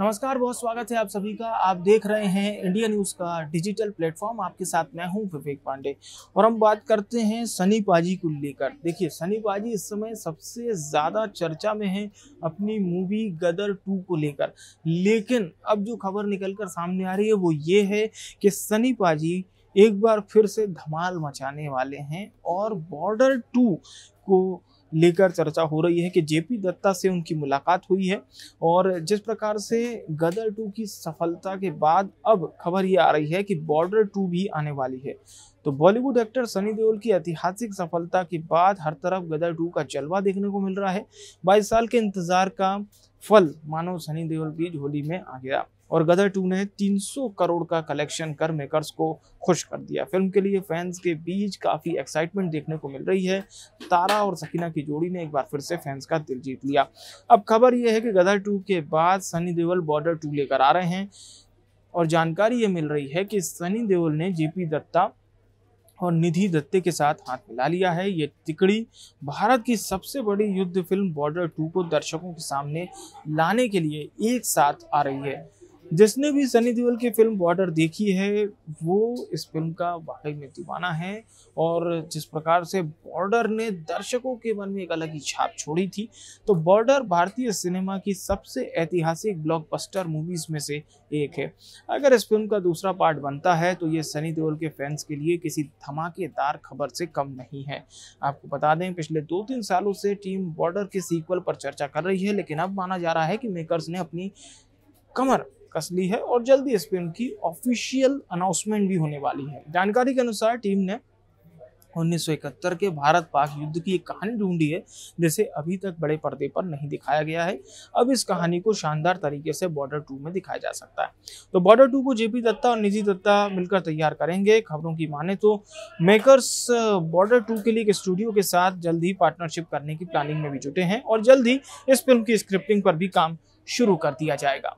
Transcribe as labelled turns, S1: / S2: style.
S1: नमस्कार बहुत स्वागत है आप सभी का आप देख रहे हैं इंडिया न्यूज का डिजिटल प्लेटफॉर्म आपके साथ मैं हूं विवेक पांडे और हम बात करते हैं सनी पाजी को लेकर देखिए सनी पाजी इस समय सबसे ज़्यादा चर्चा में हैं अपनी मूवी गदर टू को लेकर लेकिन अब जो खबर निकलकर सामने आ रही है वो ये है कि सनी पाजी एक बार फिर से धमाल मचाने वाले हैं और बॉर्डर टू को लेकर चर्चा हो रही है कि जेपी दत्ता से उनकी मुलाकात हुई है और जिस प्रकार से गदर टू की सफलता के बाद अब खबर ये आ रही है कि बॉर्डर टू भी आने वाली है तो बॉलीवुड एक्टर सनी देओल की ऐतिहासिक सफलता के बाद हर तरफ गदर टू का जलवा देखने को मिल रहा है बाईस साल के इंतजार का फल मानो सनी देओल की झोली में आ गया और गदर टू ने 300 करोड़ का कलेक्शन कर मेकर्स को खुश कर दिया फिल्म के लिए फैंस के बीच काफ़ी एक्साइटमेंट देखने को मिल रही है तारा और सकीना की जोड़ी ने एक बार फिर से फैंस का दिल जीत लिया अब खबर यह है कि गदर टू के बाद सनी देओल बॉर्डर टू लेकर आ रहे हैं और जानकारी ये मिल रही है कि सनी देओल ने जेपी दत्ता और निधि दत्ते के साथ हाथ मिला लिया है ये तिकड़ी भारत की सबसे बड़ी युद्ध फिल्म बॉर्डर टू को दर्शकों के सामने लाने के लिए एक साथ आ रही है जिसने भी सनी देओल की फिल्म बॉर्डर देखी है वो इस फिल्म का वाकई में दीवाना है और जिस प्रकार से बॉर्डर ने दर्शकों के मन में एक अलग ही छाप छोड़ी थी तो बॉर्डर भारतीय सिनेमा की सबसे ऐतिहासिक ब्लॉकबस्टर मूवीज़ में से एक है अगर इस फिल्म का दूसरा पार्ट बनता है तो ये सनी देओल के फैंस के लिए किसी धमाकेदार खबर से कम नहीं है आपको बता दें पिछले दो तीन सालों से टीम बॉर्डर के सीक्वल पर चर्चा कर रही है लेकिन अब माना जा रहा है कि मेकर्स ने अपनी कमर कस ली है और जल्दी इस पर उनकी ऑफिशियल अनाउंसमेंट भी होने वाली है जानकारी के अनुसार टीम ने उन्नीस के भारत पाक युद्ध की एक कहानी ढूंढी है जिसे अभी तक बड़े पर्दे पर नहीं दिखाया गया है अब इस कहानी को शानदार तरीके से बॉर्डर टू में दिखाया जा सकता है तो बॉर्डर टू को जेपी दत्ता और निजी दत्ता मिलकर तैयार करेंगे खबरों की माने तो मेकर्स बॉर्डर टू के लिए एक स्टूडियो के साथ जल्द ही पार्टनरशिप करने की प्लानिंग में भी जुटे हैं और जल्द ही इस फिल्म की स्क्रिप्टिंग पर भी काम शुरू कर दिया जाएगा